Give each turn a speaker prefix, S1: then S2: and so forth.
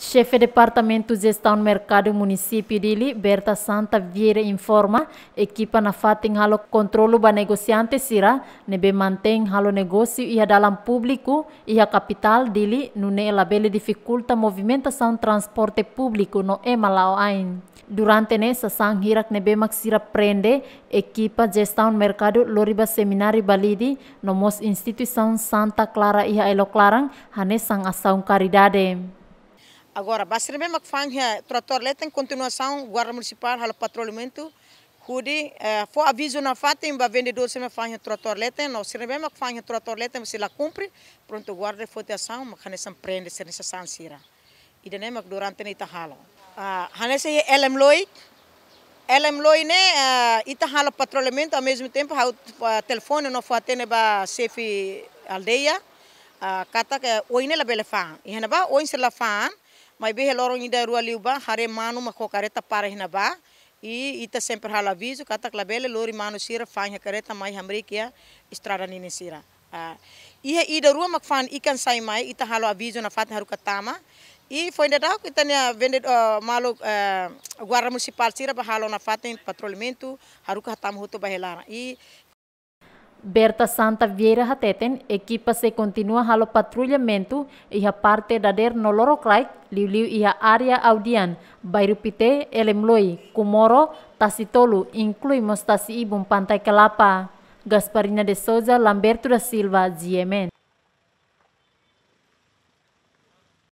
S1: Chefe do Departamento de Gestão do Mercado Município de Ili, Berta Santa Vieira informa equipa na fatin halo controlo ba negociante sira nebe mantém halo negócio e dalam público e a capital dili nune labele dificulta movimentação transporte público no emalao ain. Durante nessa sang hirak nebe maksira prende equipa gestão mercado loriba seminário balidi no mos instituição Santa Clara e a hane hanesang asaung caridade.
S2: Agora, Basri mesmo que fanja é, trator lá tem continuação, guarda municipal, o patrulhamento, hoje eh, foi aviso na fata, em vendedor se me fanja trator lá tem, não, se mesmo que fanja trator lá tem, se lá cumpre, pronto, guarda foi ação, mas hanes prende, se necessário sira. E daí mesmo durante nita halo. Ah, hanes é elem loi, elem loi né, ita ah, tá halo patrulhamento, ao mesmo tempo, o telefone não foi atende para chefe aldeia, kata ah, que oine né, la bele fan, e hanaba né, oine se la fan, mas bem loro ainda é rua liuba, hare mano ma cocareta para hinaba. E ita sempre hala aviso, cata clabele lori mano sira fanya careta mais hamri que a estrada nini sira. Ah. E ida rua makfan ikan sai mai ita halo aviso na fat haru tama, E foi ainda da que tania vende uh, malo uh, guarda municipal sira bahalo na fatem patrulhamento haru katama hoto bahelara. E
S1: Berta Santa Vieira Hateten, equipa se continua halo patrullamento iha parte da der no loro krai, liu liu iha area audian, bairupite, elemloi, kumoro, tasitolu, inklui mostasi ibum pantai kelapa. Gasparina de Souza, Lamberto da Silva, Ziemen.